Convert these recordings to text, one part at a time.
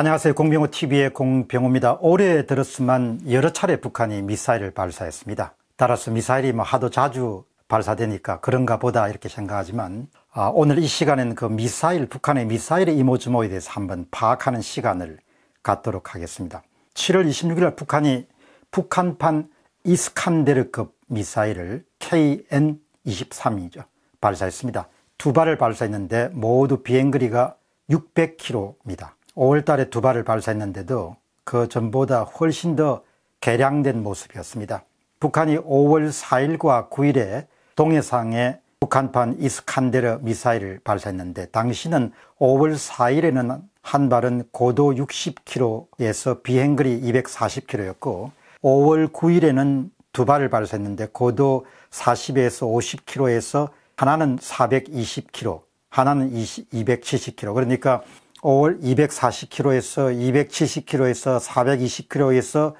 안녕하세요. 공병호TV의 공병호입니다. 올해 들었으만 여러 차례 북한이 미사일을 발사했습니다. 따라서 미사일이 뭐 하도 자주 발사되니까 그런가 보다 이렇게 생각하지만 아, 오늘 이시간에는그 미사일, 북한의 미사일의 이모저모에 대해서 한번 파악하는 시간을 갖도록 하겠습니다. 7월 26일 날 북한이 북한판 이스칸데르급 미사일을 KN-23이죠. 발사했습니다. 두 발을 발사했는데 모두 비행거리가 600km입니다. 5월 달에 두 발을 발사했는데도 그 전보다 훨씬 더 개량된 모습이었습니다. 북한이 5월 4일과 9일에 동해상에 북한판 이스칸데르 미사일을 발사했는데 당시는 5월 4일에는 한 발은 고도 60km에서 비행거리 240km였고 5월 9일에는 두 발을 발사했는데 고도 40에서 50km에서 하나는 420km, 하나는 270km. 그러니까 5월 240kg에서 270kg에서 420kg에서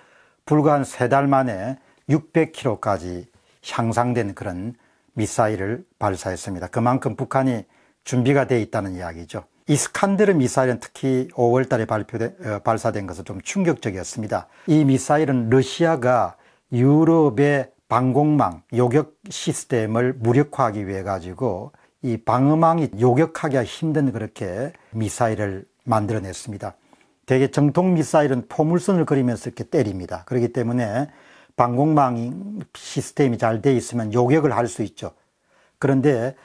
불과 한 세 달 만에 600kg까지 향상된 그런 미사일을 발사했습니다. 그만큼 북한이 준비가 돼 있다는 이야기죠. 이스칸데르 미사일은 특히 5월 달에 발표된, 어, 발사된 것은 좀 충격적이었습니다. 이 미사일은 러시아가 유럽의 방공망, 요격 시스템을 무력화하기 위해 가지고 이방어망이 요격하기가 힘든 그렇게 미사일을 만들어냈습니다. 대개 정통 미사일은 포물선을 그리면서 이렇게 때립니다. 그렇기 때문에 방공망 시스템이 잘 되어 있으면 요격을 할 수 있죠. 그런데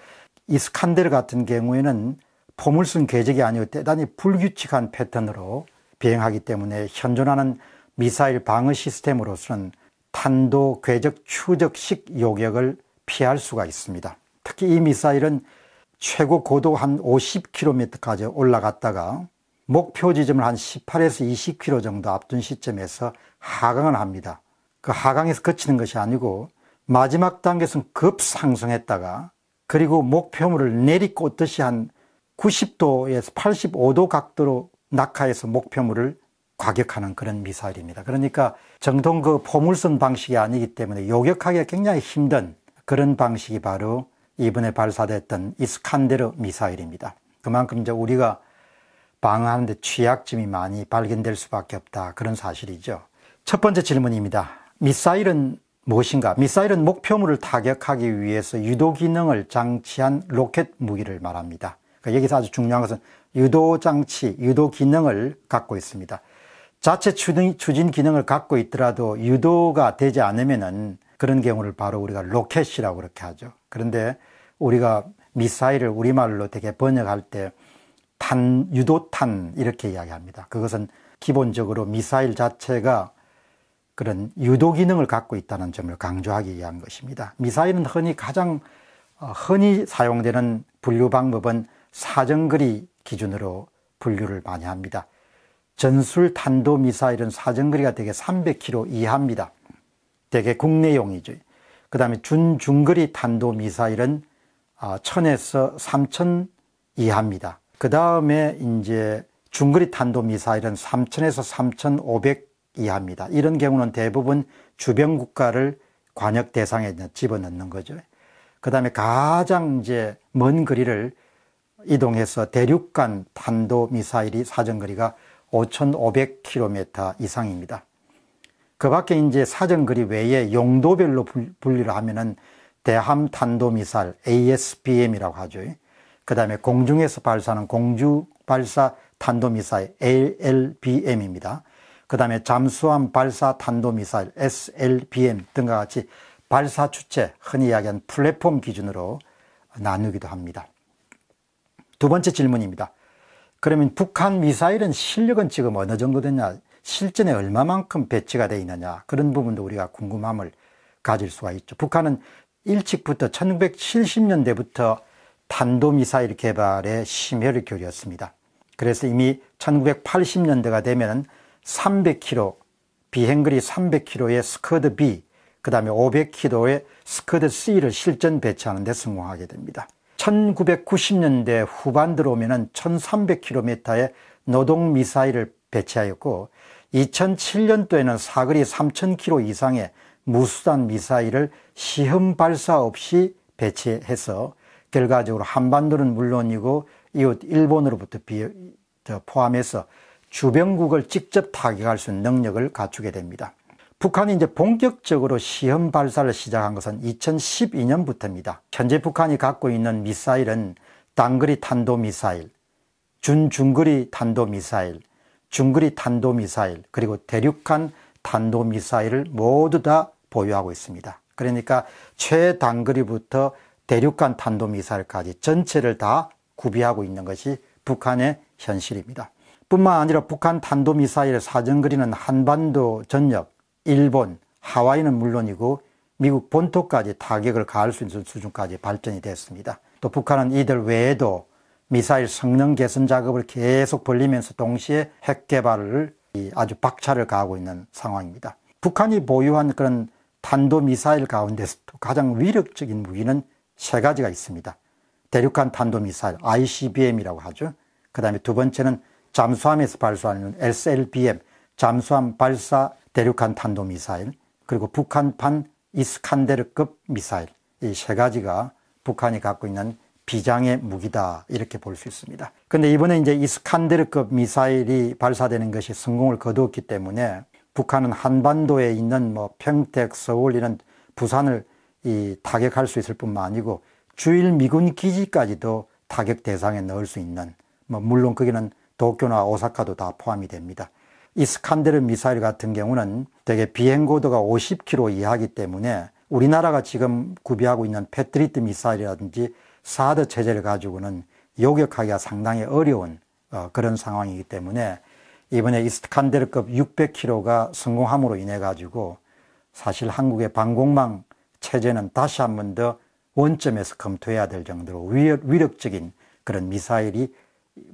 이스칸데르 같은 경우에는 포물선 궤적이 아니고 대단히 불규칙한 패턴으로 비행하기 때문에 현존하는 미사일 방어 시스템으로서는 탄도 궤적 추적식 요격을 피할 수가 있습니다. 특히 이 미사일은 최고 고도 한 50km까지 올라갔다가 목표 지점을 한 18에서 20km 정도 앞둔 시점에서 하강을 합니다. 그 하강에서 그치는 것이 아니고 마지막 단계에서는 급상승했다가 그리고 목표물을 내리꽂듯이 한 90도에서 85도 각도로 낙하해서 목표물을 과격하는 그런 미사일입니다. 그러니까 정통 그 포물선 방식이 아니기 때문에 요격하기가 굉장히 힘든 그런 방식이 바로 이번에 발사됐던 이스칸데르 미사일입니다. 그만큼 이제 우리가 방어하는데 취약점이 많이 발견될 수밖에 없다. 그런 사실이죠. 첫 번째 질문입니다. 미사일은 무엇인가? 미사일은 목표물을 타격하기 위해서 유도 기능을 장치한 로켓 무기를 말합니다. 그러니까 여기서 아주 중요한 것은 유도 장치, 유도 기능을 갖고 있습니다. 자체 추진, 추진 기능을 갖고 있더라도 유도가 되지 않으면 그런 경우를 바로 우리가 로켓이라고 그렇게 하죠. 그런데 우리가 미사일을 우리말로 되게 번역할 때 탄, 유도탄 이렇게 이야기합니다. 그것은 기본적으로 미사일 자체가 그런 유도 기능을 갖고 있다는 점을 강조하기 위한 것입니다. 미사일은 흔히 가장 어, 흔히 사용되는 분류 방법은 사정거리 기준으로 분류를 많이 합니다. 전술 탄도 미사일은 사정거리가 대개 300km 이하입니다. 대개 국내용이죠. 그 다음에 준중거리 탄도 미사일은 아, 천에서 삼천 이하입니다. 그 다음에 이제 중거리 탄도미사일은 삼천에서 삼천 오백 이하입니다. 이런 경우는 대부분 주변 국가를 관역 대상에 집어넣는 거죠. 그 다음에 가장 이제 먼 거리를 이동해서 대륙 간 탄도 미사일이 사정거리가 5,500km 이상입니다. 그 밖에 이제 사정거리 외에 용도별로 분류를 하면은 대함 탄도 미사일 ASBM이라고 하죠. 그 다음에 공중에서 발사하는 공주 발사 탄도 미사일 ALBM입니다. 그 다음에 잠수함 발사 탄도 미사일 SLBM 등과 같이 발사 주체 흔히 이야기한 플랫폼 기준으로 나누기도 합니다. 두 번째 질문입니다. 그러면 북한 미사일은 실력은 지금 어느 정도 되냐, 실전에 얼마만큼 배치가 되어 있느냐 그런 부분도 우리가 궁금함을 가질 수가 있죠. 북한은 일찍부터 1970년대부터 탄도미사일 개발에 심혈을 기울였습니다. 그래서 이미 1980년대가 되면 300km, 비행거리 300km의 스커드 B, 그 다음에 500km의 스커드 C를 실전 배치하는 데 성공하게 됩니다. 1990년대 후반 들어오면 1300km의 노동 미사일을 배치하였고 2007년도에는 사거리 3000km 이상의 무수단 미사일을 시험 발사 없이 배치해서 결과적으로 한반도는 물론이고 이웃 일본으로부터 포함해서 주변국을 직접 타격할 수 있는 능력을 갖추게 됩니다. 북한이 이제 본격적으로 시험 발사를 시작한 것은 2012년부터입니다. 현재 북한이 갖고 있는 미사일은 단거리 탄도 미사일, 준중거리 탄도 미사일, 중거리 탄도 미사일, 그리고 대륙간 탄도미사일을 모두 다 보유하고 있습니다. 그러니까 최단거리부터 대륙간 탄도미사일까지 전체를 다 구비하고 있는 것이 북한의 현실입니다. 뿐만 아니라 북한 탄도미사일 사정거리는 한반도 전역, 일본, 하와이는 물론이고 미국 본토까지 타격을 가할 수 있는 수준까지 발전이 됐습니다. 또 북한은 이들 외에도 미사일 성능 개선 작업을 계속 벌리면서 동시에 핵 개발을 아주 박차를 가하고 있는 상황입니다. 북한이 보유한 그런 탄도미사일 가운데서도 가장 위력적인 무기는 세 가지가 있습니다. 대륙간 탄도미사일 ICBM이라고 하죠. 그 다음에 두 번째는 잠수함에서 발사하는 SLBM 잠수함 발사 대륙간 탄도미사일 그리고 북한판 이스칸데르급 미사일 이 세 가지가 북한이 갖고 있는 비장의 무기다 이렇게 볼 수 있습니다. 그런데 이번에 이제 이스칸데르급 미사일이 발사되는 것이 성공을 거두었기 때문에 북한은 한반도에 있는 뭐 평택, 서울 이런 부산을 이 타격할 수 있을 뿐만 아니고 주일 미군 기지까지도 타격 대상에 넣을 수 있는 뭐 물론 거기는 도쿄나 오사카도 다 포함이 됩니다. 이스칸데르 미사일 같은 경우는 대개 비행 고도가 50km 이하기 때문에 우리나라가 지금 구비하고 있는 패트리트 미사일이라든지 사드 체제를 가지고는 요격하기가 상당히 어려운 어, 그런 상황이기 때문에 이번에 이스칸데르급 600km가 성공함으로 인해 가지고 사실 한국의 방공망 체제는 다시 한 번 더 원점에서 검토해야 될 정도로 위력적인 그런 미사일이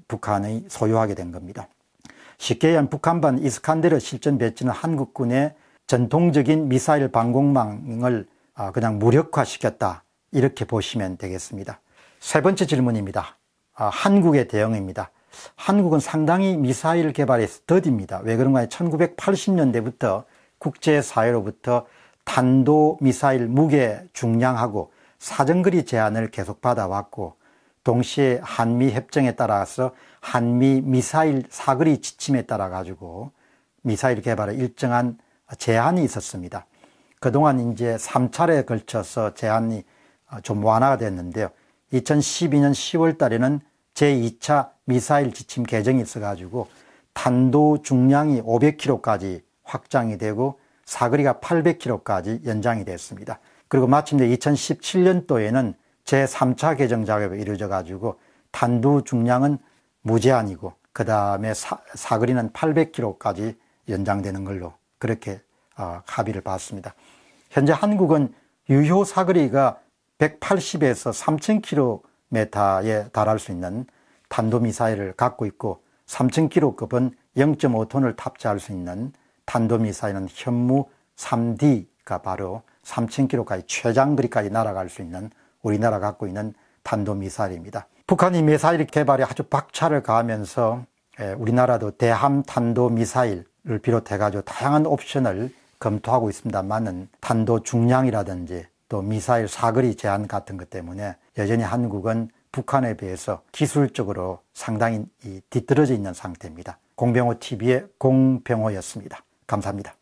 북한의 소유하게 된 겁니다. 쉽게 얘기하면 북한반 이스칸데르 실전 배치는 한국군의 전통적인 미사일 방공망을 아, 그냥 무력화시켰다. 이렇게 보시면 되겠습니다. 세 번째 질문입니다. 아, 한국의 대응입니다. 한국은 상당히 미사일 개발에서 더딥니다. 왜 그런가 하면 1980년대부터 국제사회로부터 탄도 미사일 무게 중량하고 사정거리 제한을 계속 받아왔고 동시에 한미 협정에 따라서 한미 미사일 사거리 지침에 따라 가지고 미사일 개발에 일정한 제한이 있었습니다. 그동안 이제 3차례에 걸쳐서 제한이 아, 좀 완화가 됐는데요. 2012년 10월 달에는 제2차 미사일 지침 개정이 있어가지고 탄도 중량이 500km까지 확장이 되고 사거리가 800km까지 연장이 됐습니다. 그리고 마침내 2017년도에는 제3차 개정 작업이 이루어져 가지고 탄도 중량은 무제한이고 그 다음에 사거리는 800km까지 연장되는 걸로 그렇게 아, 합의를 봤습니다. 현재 한국은 유효 사거리가 180에서 3000km에 달할 수 있는 탄도미사일을 갖고 있고 3000km급은 0.5톤을 탑재할 수 있는 탄도미사일은 현무 3D가 바로 3000km까지 최장거리까지 날아갈 수 있는 우리나라 가 갖고 있는 탄도미사일입니다. 북한이 미사일 개발에 아주 박차를 가하면서 예, 우리나라도 대함 탄도미사일을 비롯해가지고 다양한 옵션을 검토하고 있습니다만은 탄도 중량이라든지 또 미사일 사거리 제한 같은 것 때문에 여전히 한국은 북한에 비해서 기술적으로 상당히 뒤떨어져 있는 상태입니다. 공병호 TV의 공병호였습니다. 감사합니다.